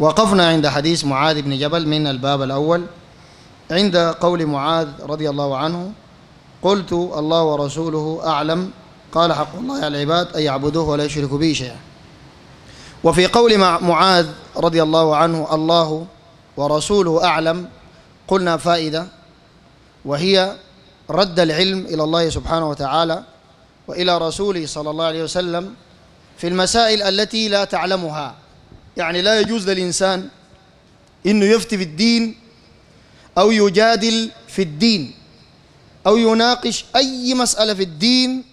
وقفنا عند حديث معاذ بن جبل من الباب الأول عند قول معاذ رضي الله عنه قلت الله ورسوله أعلم قال حق الله على العباد أن يعبدوه ولا يشركوا به شيئا وفي قول معاذ رضي الله عنه الله ورسوله أعلم قلنا فائدة وهي رد العلم إلى الله سبحانه وتعالى وإلى رسوله صلى الله عليه وسلم في المسائل التي لا تعلمها يعني لا يجوز للإنسان إنه يفتي في الدين أو يجادل في الدين أو يناقش أي مسألة في الدين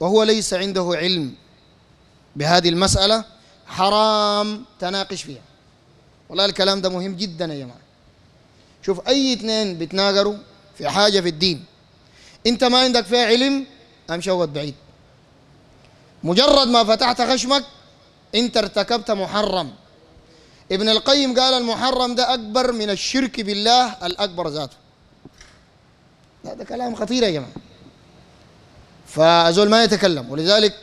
وهو ليس عنده علم بهذه المسألة حرام تناقش فيها والله الكلام ده مهم جدا يا جماعة شوف أي اثنين بتناقروا في حاجة في الدين أنت ما عندك فيها علم أمشي وقت بعيد مجرد ما فتحت خشمك أنت ارتكبت محرم ابن القيم قال المحرم ده أكبر من الشرك بالله الأكبر ذاته هذا كلام خطير يا جماعة فأزول ما يتكلم ولذلك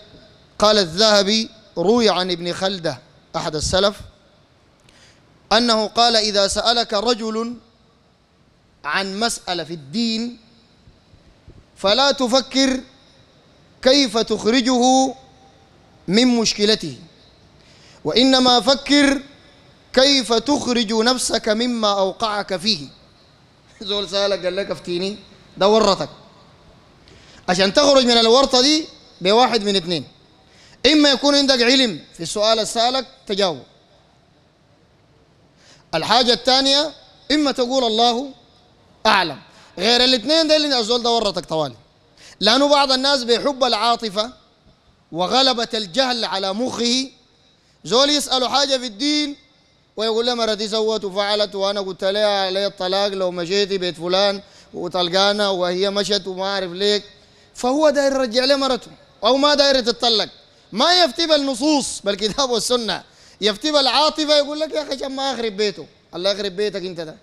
قال الذهبي روي عن ابن خلدة أحد السلف أنه قال إذا سألك رجل عن مسألة في الدين فلا تفكر كيف تخرجه من مشكلته وإنما فكر كيف تخرج نفسك مما أوقعك فيه زول سألك قال لك افتيني ده ورطك عشان تخرج من الورطة دي بواحد من اثنين إما يكون عندك علم في السؤال السالك تجاوب الحاجة الثانية إما تقول الله أعلم غير الاثنين ده اللي الزول ده ورطك طوالي لأنه بعض الناس بيحب العاطفة وغلبة الجهل على مخه زول يسأله حاجة في الدين ويقول لها مرتي سوت وفعلت وانا قلت لها علي الطلاق لو مشيتي بيت فلان وطلقانا وهي مشت وما اعرف ليك فهو داير يرجع لها مرته او ما داير تتطلق ما يفتي بالنصوص بالكتاب والسنه يفتي بالعاطفه يقول لك يا اخي عشان ما اخرب بيته الله يخرب بيتك انت ده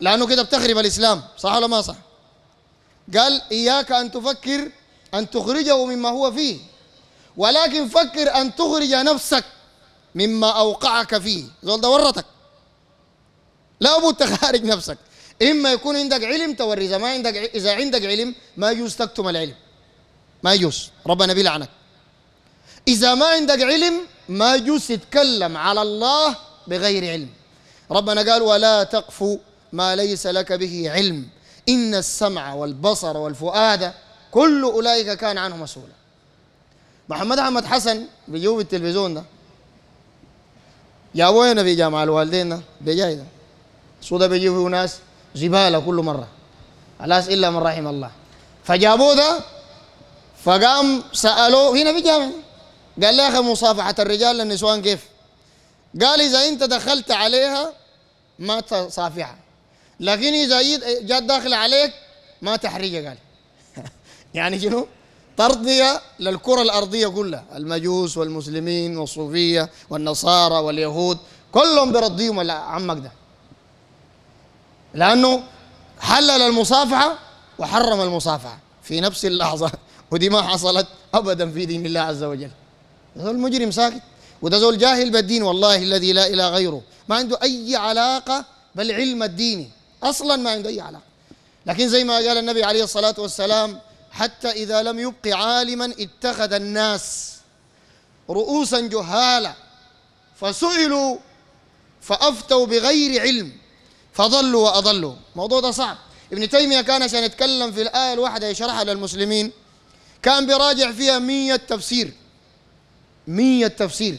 لانه كده بتخرب الاسلام صح ولا ما صح؟ قال اياك ان تفكر ان تخرجه مما هو فيه ولكن فكر ان تخرج نفسك مما اوقعك فيه زول ده ورطك لابد تخارج نفسك اما يكون عندك علم توري اذا ما عندك اذا عندك علم ما يجوز تكتم العلم ما يجوز ربنا بيلعنك اذا ما عندك علم ما يجوز تتكلم على الله بغير علم ربنا قال ولا تقف ما ليس لك به علم ان السمع والبصر والفؤاد كل اولئك كان عنه مسؤولا محمد احمد حسن بيجوب التلفزيون ده وين في جامعة الوالدين بجايدا سودا بيجي فيه ناس زبالة كل مرة الناس إلا من رحم الله فجابوه ده فقام سألوه هنا في جامعة قال لي يا أخي مصافحة الرجال للنسوان كيف قال إذا أنت دخلت عليها ما تصافحها لكن إذا جت داخل عليك ما تحرجها قال يعني شنو ترضية للكرة الأرضية كلها المجوس والمسلمين والصوفية والنصارى واليهود كلهم برضيهم عمك ده لأنه حلل المصافحة وحرم المصافحة في نفس اللحظة ودي ما حصلت أبدا في دين الله عز وجل هذا زول مجرم ساكت وده زول جاهل بالدين والله الذي لا إله غيره ما عنده أي علاقة بالعلم الديني أصلا ما عنده أي علاقة لكن زي ما قال النبي عليه الصلاة والسلام حتى إذا لم يبق عالما اتخذ الناس رؤوسا جهالا فسئلوا فأفتوا بغير علم فضلوا وأضلوا الموضوع ده صعب ابن تيمية كان عشان يتكلم في الآية الواحدة يشرحها للمسلمين كان بيراجع فيها مية تفسير مية تفسير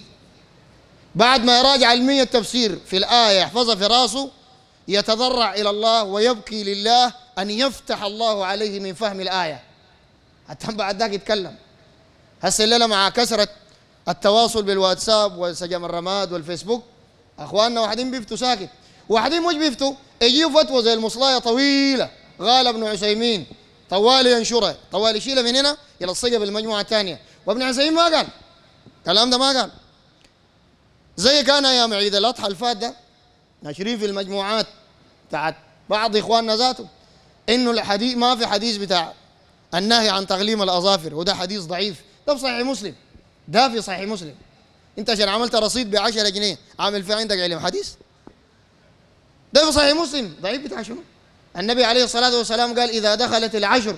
بعد ما يراجع المية تفسير في الآية يحفظها في راسه يتضرع إلى الله ويبكي لله أن يفتح الله عليه من فهم الآية حتى بعد ذاك يتكلم هسه الليله مع كثره التواصل بالواتساب وسجم الرماد والفيسبوك اخواننا واحدين بيفتوا ساكت واحدين مش بيفتوا يجيوا فتوى زي المصلايه طويله غالب بن عثيمين طوال ينشرها طوال يشيلها من هنا يلصقها بالمجموعه الثانيه وابن عثيمين ما قال الكلام ده ما قال زي كان ايام عيد الاضحى الفات ده ناشرين في المجموعات بتاعت بعض اخواننا ذاته انه الحديث ما في حديث بتاع النهي عن تغليم الأظافر وده حديث ضعيف ده في صحيح مسلم ده في صحيح مسلم أنت عشان عملت رصيد ب 10 جنيه عامل فيه عندك علم حديث ده في صحيح مسلم ضعيف بتاع شنو النبي عليه الصلاة والسلام قال إذا دخلت العشر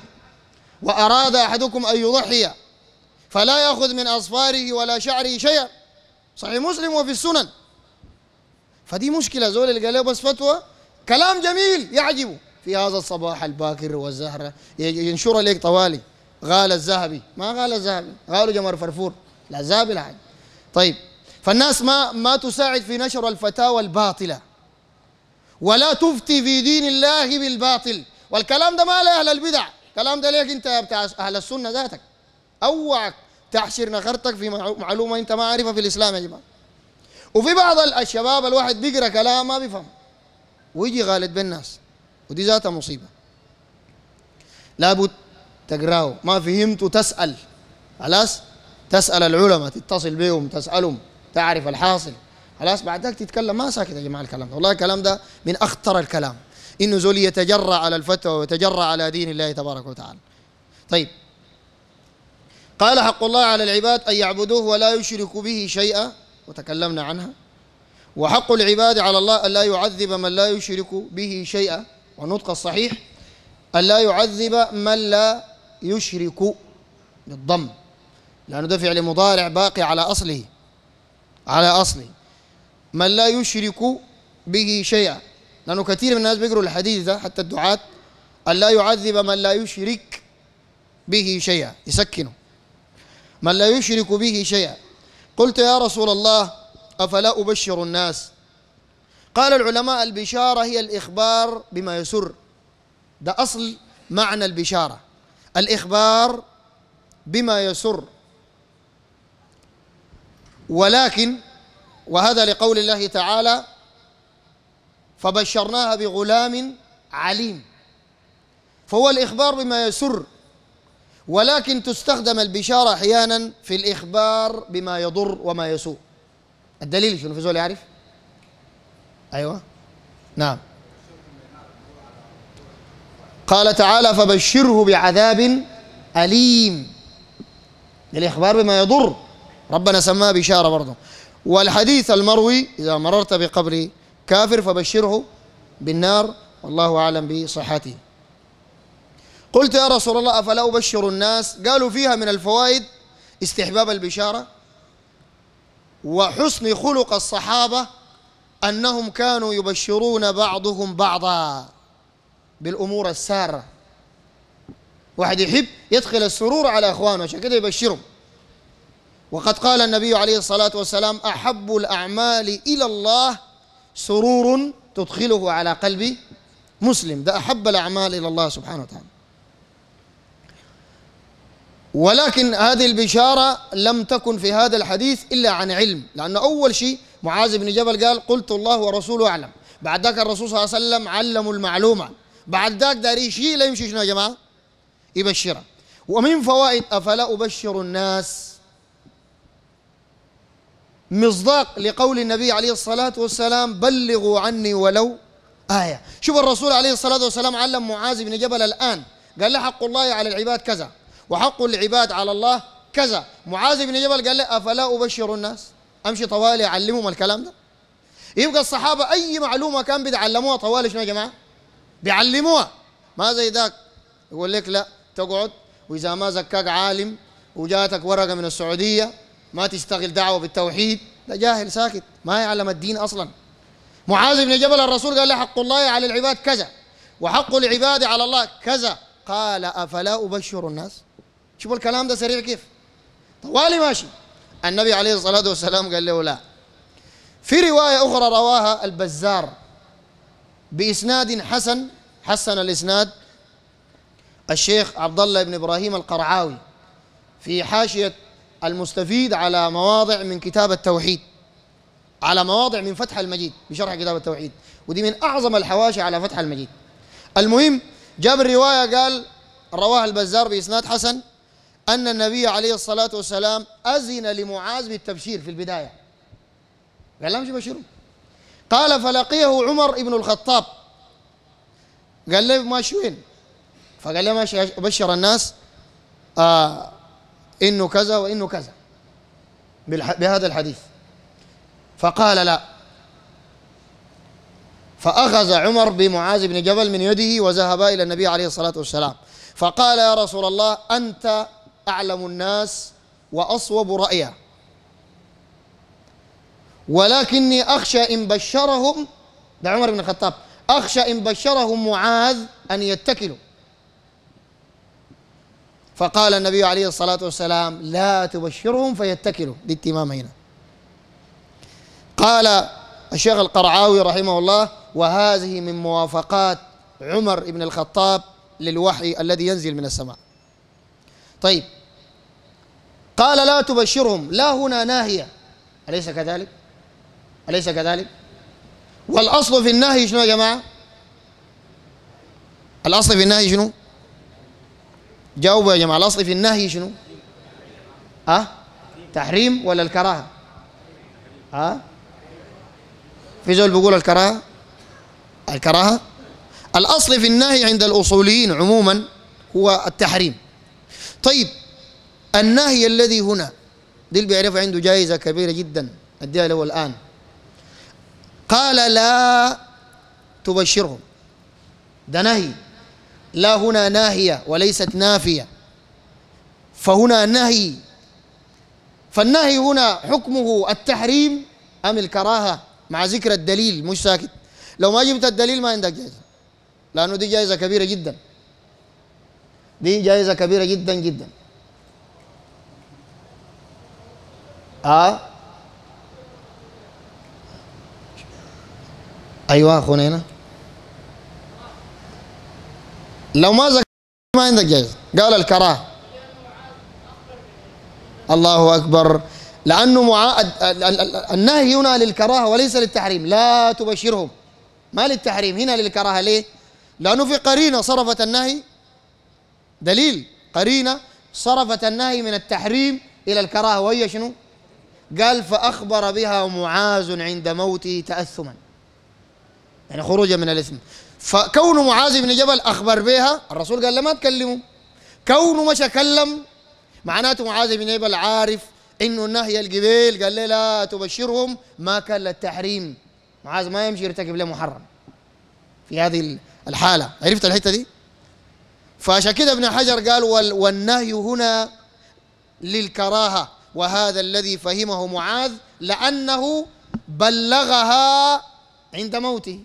وأراد أحدكم أن يضحي فلا يأخذ من أصفاره ولا شعره شيئا صحيح مسلم وفي السنن فدي مشكلة زول اللي قال بس فتوى كلام جميل يعجبه في هذا الصباح الباكر والزهرة ينشر لك طوالي غال الذهبي ما غال الذهبي غالوا جمر فرفور لا الذهبي العادي طيب فالناس ما ما تساعد في نشر الفتاوى الباطلة ولا تفتي في دين الله بالباطل والكلام ده ما لأهل البدع كلام ده ليك انت بتاع اهل السنه ذاتك اوعك تحشر نخرتك في معلومه انت ما عارفها في الاسلام يا جماعه وفي بعض الشباب الواحد بيقرا كلام ما بيفهم ويجي غالط بالناس ودي ذاتها مصيبة لابد تقراه ما فهمت تسأل خلاص تسأل العلماء تتصل بهم تسألهم تعرف الحاصل خلاص بعد ذلك تتكلم ما ساكت يا جماعة الكلام ده والله الكلام ده من أخطر الكلام إنه زول يتجرأ على الفتوى ويتجرأ على دين الله تبارك وتعالى طيب قال حق الله على العباد أن يعبدوه ولا يشركوا به شيئا وتكلمنا عنها وحق العباد على الله أن لا يعذب من لا يشرك به شيئا والنطق الصحيح أن لا يعذب من لا يشرك بالضم لأنه ده فعل مضارع باقي على أصله على أصله من لا يشرك به شيئا لأنه كثير من الناس بيقروا الحديث ده حتى الدعاة أن لا يعذب من لا يشرك به شيئا يسكنه من لا يشرك به شيئا قلت يا رسول الله أفلا أبشر الناس قال العلماء البشارة هي الإخبار بما يسر ده أصل معنى البشارة الإخبار بما يسر ولكن وهذا لقول الله تعالى فبشرناها بغلام عليم فهو الإخبار بما يسر ولكن تستخدم البشارة أحيانا في الإخبار بما يضر وما يسوء الدليل شنو في زول يعرف؟ أيوة نعم قال تعالى فبشره بعذاب أليم الإخبار بما يضر ربنا سماه بشارة برضه والحديث المروي إذا مررت بقبر كافر فبشره بالنار والله أعلم بصحته قلت يا رسول الله أفلا أبشر الناس قالوا فيها من الفوائد استحباب البشارة وحسن خلق الصحابة أنهم كانوا يبشرون بعضهم بعضا بالأمور السارة واحد يحب يدخل السرور على إخوانه عشان كده يبشرهم وقد قال النبي عليه الصلاة والسلام أحب الأعمال إلى الله سرور تدخله على قلب مسلم ده أحب الأعمال إلى الله سبحانه وتعالى ولكن هذه البشارة لم تكن في هذا الحديث إلا عن علم لأن أول شيء معاذ بن جبل قال قلت الله ورسوله أعلم بعد ذاك الرسول صلى الله عليه وسلم علموا المعلومة بعد ذاك داري شيء لا يمشي شنو يا جماعة يبشرها ومن فوائد أفلا أبشر الناس مصداق لقول النبي عليه الصلاة والسلام بلغوا عني ولو آية شوف الرسول عليه الصلاة والسلام علم معاذ بن جبل الآن قال له حق الله على العباد كذا وحق العباد على الله كذا معاذ بن جبل قال له أفلا أبشر الناس أمشي طوالي أعلمهم الكلام ده يبقى الصحابة أي معلومة كان بيتعلموها طوالي شنو يا جماعة بيعلموها ما زي ذاك يقول لك لا تقعد وإذا ما زكاك عالم وجاتك ورقة من السعودية ما تشتغل دعوة بالتوحيد ده جاهل ساكت ما يعلم الدين أصلا معاذ بن جبل الرسول قال له حق الله على العباد كذا وحق العباد على الله كذا قال أفلا أبشر الناس شوفوا الكلام ده سريع كيف طوالي ماشي النبي عليه الصلاة والسلام قال له لا في رواية أخرى رواها البزار بإسناد حسن حسن الإسناد الشيخ عبد الله بن إبراهيم القرعاوي في حاشية المستفيد على مواضع من كتاب التوحيد على مواضع من فتح المجيد بشرح كتاب التوحيد ودي من أعظم الحواشي على فتح المجيد المهم جاب الرواية قال رواها البزار بإسناد حسن أن النبي عليه الصلاة والسلام أذن لمعاذ بالتبشير في البداية قال لهم امشي بشره قال فلقيه عمر بن الخطاب قال له ماشي وين فقال له ماشي بشر الناس آه إنه كذا وإنه كذا بهذا الحديث فقال لا فأخذ عمر بمعاذ بن جبل من يده وذهبا إلى النبي عليه الصلاة والسلام فقال يا رسول الله أنت أعلم الناس وأصوب رأيا ولكني أخشى إن بشرهم ده عمر بن الخطاب أخشى إن بشرهم معاذ أن يتكلوا فقال النبي عليه الصلاة والسلام لا تبشرهم فيتكلوا دي هنا قال الشيخ القرعاوي رحمه الله وهذه من موافقات عمر بن الخطاب للوحي الذي ينزل من السماء طيب قال لا تبشرهم لا هنا ناهية أليس كذلك؟ أليس كذلك؟ والأصل في النهي شنو يا جماعة؟ الأصل في النهي شنو؟ جاوبوا يا جماعة الأصل في النهي شنو؟ ها؟ أه؟ تحريم ولا الكراهة؟ ها؟ أه؟ في زول بيقول الكراهة؟ الكراهة؟ الأصل في النهي عند الأصوليين عموما هو التحريم طيب النهي الذي هنا دي اللي بيعرف عنده جائزة كبيرة جدا اديها له الآن قال لا تبشرهم ده نهي لا هنا ناهية وليست نافية فهنا نهي فالنهي هنا حكمه التحريم أم الكراهة مع ذكر الدليل مش ساكت لو ما جبت الدليل ما عندك جائزة لأنه دي جائزة كبيرة جدا دي جائزة كبيرة جدا جدا ها ايوه اخونا هنا لو ما ذكر ما عندك جائزه قال الكراهه الله اكبر لانه معا... النهي هنا للكراهه وليس للتحريم لا تبشرهم ما للتحريم هنا للكراهه ليه؟ لانه في قرينه صرفت النهي دليل قرينه صرفت النهي من التحريم الى الكراهه وهي شنو؟ قال فأخبر بها معاذ عند موته تأثما يعني خروجا من الإثم فكون معاذ بن جبل أخبر بها الرسول قال له ما تكلموا كونه مشى كلم معناته معاذ بن جبل عارف انه النهي القبيل قال لي لا تبشرهم ما كان للتحريم معاذ ما يمشي يرتكب له محرم في هذه الحاله عرفت الحته دي فعشان كده ابن حجر قال والنهي هنا للكراهه وهذا الذي فهمه معاذ لأنه بلغها عند موته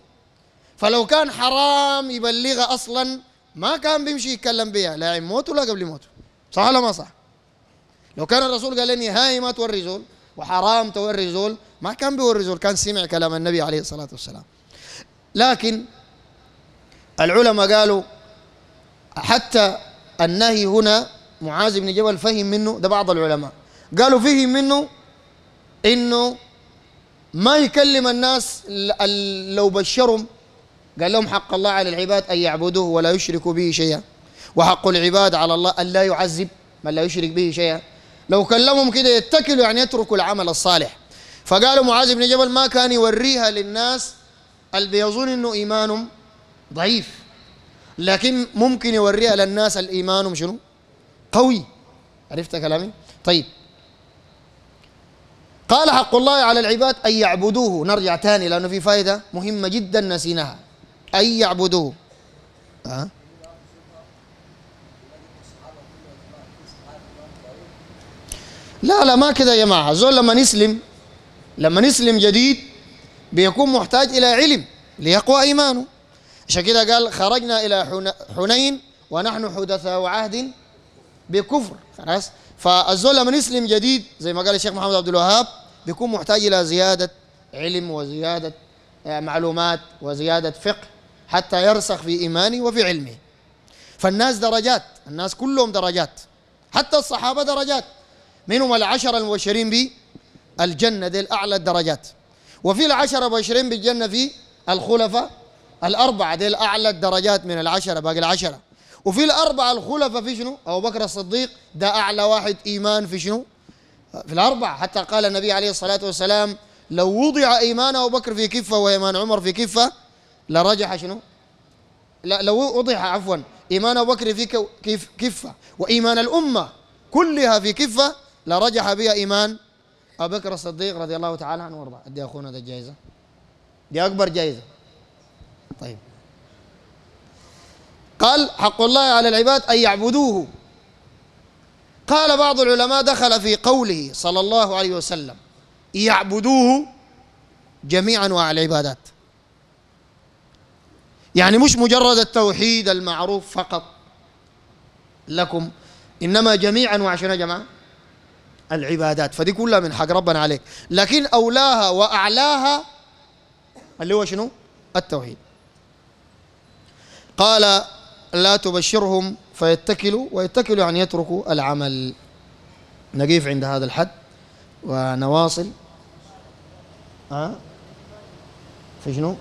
فلو كان حرام يبلغها أصلا ما كان بيمشي يتكلم بها لا عند موته ولا قبل موته صح ولا ما صح لو كان الرسول قال لي هاي ما توري زول وحرام توري زول ما كان بيوري زول كان سمع كلام النبي عليه الصلاة والسلام لكن العلماء قالوا حتى النهي هنا معاذ بن جبل فهم منه ده بعض العلماء قالوا فيه منه انه ما يكلم الناس لو بشرهم قال لهم حق الله على العباد ان يعبدوه ولا يشركوا به شيئا وحق العباد على الله ان لا يعذب من لا يشرك به شيئا لو كلمهم كده يتكلوا يعني يتركوا العمل الصالح فقالوا معاذ بن جبل ما كان يوريها للناس اللي بيظن انه ايمانهم ضعيف لكن ممكن يوريها للناس الايمان شنو قوي عرفت كلامي طيب قال حق الله على العباد أن يعبدوه نرجع تاني لأنه في فائدة مهمة جدا نسيناها أن يعبدوه أه؟ لا لا ما كده يا جماعة زول لما نسلم لما نسلم جديد بيكون محتاج إلى علم ليقوى إيمانه عشان كده قال خرجنا إلى حنين ونحن حدثاء عهد بكفر خلاص فالزول لما نسلم جديد زي ما قال الشيخ محمد عبد الوهاب بيكون محتاج إلى زيادة علم وزيادة آه، معلومات وزيادة فقه حتى يرسخ في إيمانه وفي علمه فالناس درجات الناس كلهم درجات حتى الصحابة درجات منهم العشرة المبشرين بالجنة دي الأعلى الدرجات وفي العشرة مبشرين بالجنة في الخلفاء الأربعة دي الأعلى الدرجات من العشرة باقي العشرة وفي الأربعة الخلفاء في شنو؟ أبو بكر الصديق ده أعلى واحد إيمان في شنو؟ في الأربعة حتى قال النبي عليه الصلاة والسلام لو وضع إيمان أبو بكر في كفة وإيمان عمر في كفة لرجح شنو؟ لا لو وضع عفوا إيمان أبو بكر في كفة وإيمان الأمة كلها في كفة لرجح بها إيمان أبو بكر الصديق رضي الله تعالى عنه وارضاه أدي أخونا ده الجائزة دي أكبر جائزة طيب قال حق الله على العباد أن يعبدوه قال بعض العلماء دخل في قوله صلى الله عليه وسلم يعبدوه جميع انواع العبادات يعني مش مجرد التوحيد المعروف فقط لكم انما جميع انواع شنو يا جماعه العبادات فدي كلها من حق ربنا عليك لكن اولاها واعلاها اللي هو شنو التوحيد قال لا تبشرهم فيتكل ويتكل يعني يترك العمل نقيف عند هذا الحد ونواصل أه؟ في شنو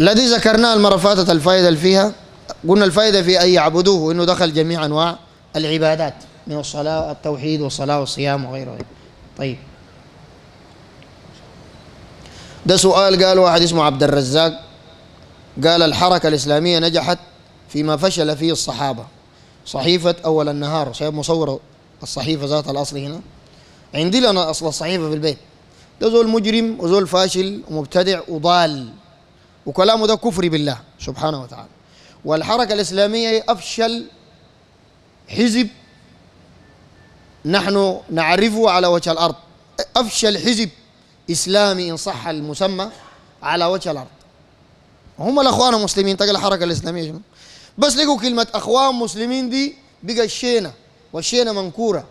الذي ذكرناه المرة فاتت الفائدة فيها قلنا الفائدة في أن يعبدوه إنه دخل جميع أنواع العبادات من الصلاة التوحيد والصلاة والصيام وغيره طيب ده سؤال قال واحد اسمه عبد الرزاق قال الحركة الإسلامية نجحت فيما فشل فيه الصحابة صحيفة أول النهار شايف مصور الصحيفة ذات الأصل هنا عندي لنا أصل الصحيفة في البيت ده زول مجرم وزول فاشل ومبتدع وضال وكلامه ده كفري بالله سبحانه وتعالى والحركة الإسلامية أفشل حزب نحن نعرفه على وجه الأرض أفشل حزب إسلامي إن صح المسمى على وجه الأرض هم الاخوان المسلمين تقل الحركه الاسلاميه شنو بس لقوا كلمه اخوان مسلمين دي بقى الشينه والشينه منكوره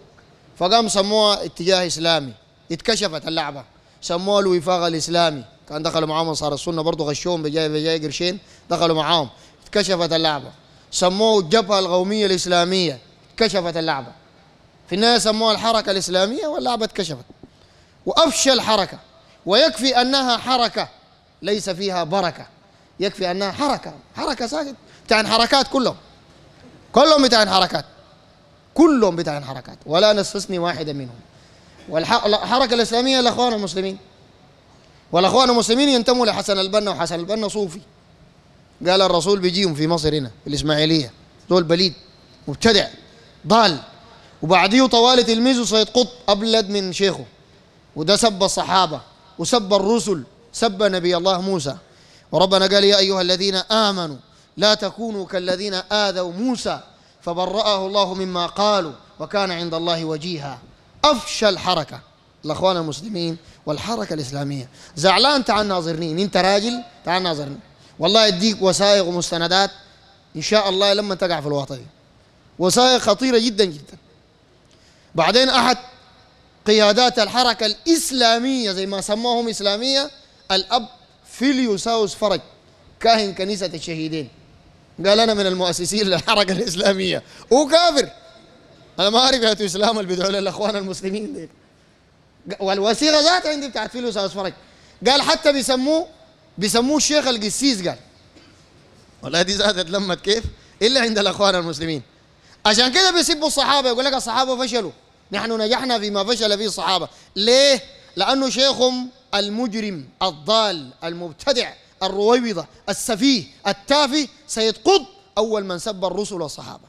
فقام سموها اتجاه اسلامي اتكشفت اللعبه سموها الوفاق الاسلامي كان دخلوا معاهم انصار السنه برضه غشوهم بجاي بجاي قرشين دخلوا معاهم اتكشفت اللعبه سموه الجبهه القوميه الاسلاميه اتكشفت اللعبه في النهايه سموها الحركه الاسلاميه واللعبه اتكشفت وافشل حركه ويكفي انها حركه ليس فيها بركه يكفي أنها حركة حركة ساكت بتاع حركات كلهم كلهم بتاع حركات كلهم بتاع حركات ولا نستثني واحدة منهم والحركة الإسلامية الأخوان المسلمين والأخوان المسلمين ينتموا لحسن البنا وحسن البنا صوفي قال الرسول بيجيهم في مصر هنا الإسماعيلية دول بليد مبتدع ضال وبعديه طوال تلميذه سيد قط أبلد من شيخه وده سب الصحابة وسب الرسل سب نبي الله موسى وربنا قال يا أيها الذين آمنوا لا تكونوا كالذين آذوا موسى فبرأه الله مما قالوا وكان عند الله وجيها أفشى الحركة الأخوان المسلمين والحركة الإسلامية زعلان تعال ناظرني أنت راجل تعال ناظرني والله أديك وسائق ومستندات إن شاء الله لما تقع في الواقع وسائق خطيرة جدا جدا بعدين أحد قيادات الحركة الإسلامية زي ما سموهم إسلامية الأب فيليو ساوس فرج كاهن كنيسة الشهيدين قال أنا من المؤسسين للحركة الإسلامية وكافر أنا ما أعرف يا إسلام اللي بيدعوا للأخوان المسلمين دي والوثيقة ذات عندي بتاعت فيليو ساوس فرج قال حتى بيسموه بيسموه الشيخ القسيس قال والله دي زادت اتلمت كيف إلا عند الأخوان المسلمين عشان كده بيسبوا الصحابة يقول لك الصحابة فشلوا نحن نجحنا فيما فشل فيه الصحابة ليه؟ لأنه شيخهم المجرم الضال المبتدع الرويضة السفيه التافه سيد قطب أول من سب الرسل والصحابة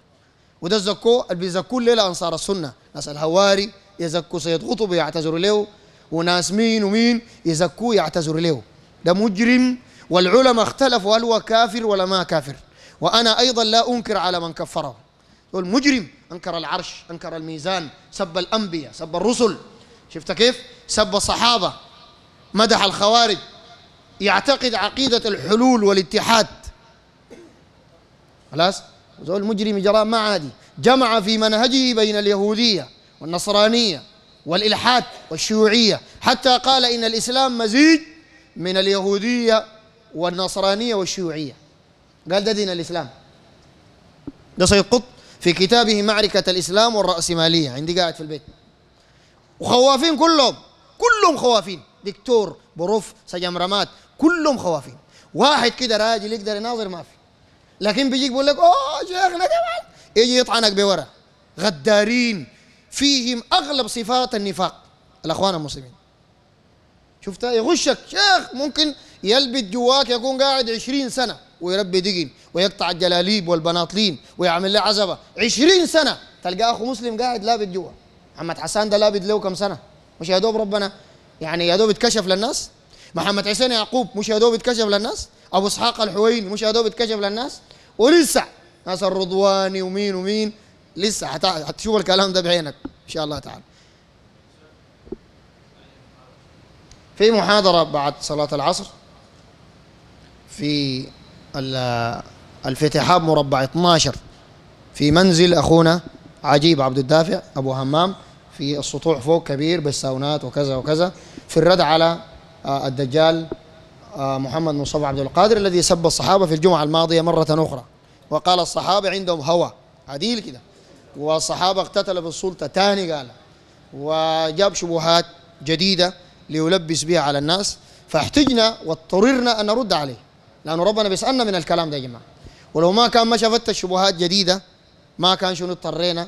وده الزكو اللي بيزكوا الليلة أنصار السنة ناس الهواري يزكوا سيد قطب يعتذروا له وناس مين ومين يزكوه يعتذروا له ده مجرم والعلماء اختلفوا هل هو كافر ولا ما كافر وأنا أيضا لا أنكر على من كفره المجرم أنكر العرش أنكر الميزان سب الأنبياء سب الرسل شفت كيف سب الصحابة مدح الخوارج يعتقد عقيدة الحلول والاتحاد خلاص زول مجرم جرام ما عادي جمع في منهجه بين اليهودية والنصرانية والإلحاد والشيوعية حتى قال إن الإسلام مزيج من اليهودية والنصرانية والشيوعية قال ده دين الإسلام ده سيد قط في كتابه معركة الإسلام والرأسمالية عندي قاعد في البيت وخوافين كلهم كلهم خوافين دكتور بروف سجم رمات كلهم خوافين واحد كده راجل يقدر يناظر ما في لكن بيجيك يقول لك اوه شيخنا كمان يجي يطعنك بورا غدارين فيهم اغلب صفات النفاق الاخوان المسلمين شفتها يغشك شيخ ممكن يلبد جواك يكون قاعد عشرين سنة ويربي دقن ويقطع الجلاليب والبناطلين ويعمل له عزبة عشرين سنة تلقى أخو مسلم قاعد لابد جوا محمد حسان ده لابد له كم سنة مش يا دوب ربنا يعني يا دوب اتكشف للناس محمد حسين يعقوب مش يا دوب اتكشف للناس ابو اسحاق الحويني مش يا دوب اتكشف للناس ولسه ناس الرضواني ومين ومين لسه هتشوف الكلام ده بعينك ان شاء الله تعالى في محاضرة بعد صلاة العصر في الفتحاب مربع 12 في منزل أخونا عجيب عبد الدافع أبو همام في السطوع فوق كبير بالساونات وكذا وكذا في الرد على آه، الدجال آه، محمد مصطفى عبد القادر الذي سب الصحابة في الجمعة الماضية مرة أخرى وقال الصحابة عندهم هوى عديل كده والصحابة اقتتل بالسلطة ثاني قال وجاب شبهات جديدة ليلبس بها على الناس فاحتجنا واضطررنا أن نرد عليه لانه ربنا بيسألنا من الكلام ده يا جماعة ولو ما كان ما شفت الشبهات جديدة ما كان شنو اضطرينا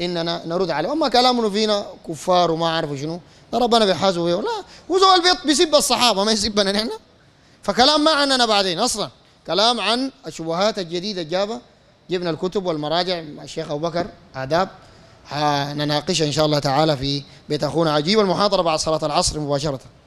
إننا نرد عليه أما كلامنا فينا كفار وما عارف شنو ربنا بيحاسبه فيه لا وزو بيسب الصحابه ما يسبنا نحن فكلام ما عننا بعدين اصلا كلام عن الشبهات الجديده جابه جبنا الكتب والمراجع مع الشيخ ابو بكر آداب نناقشها ان شاء الله تعالى في بيت اخونا عجيب المحاضره بعد صلاه العصر مباشره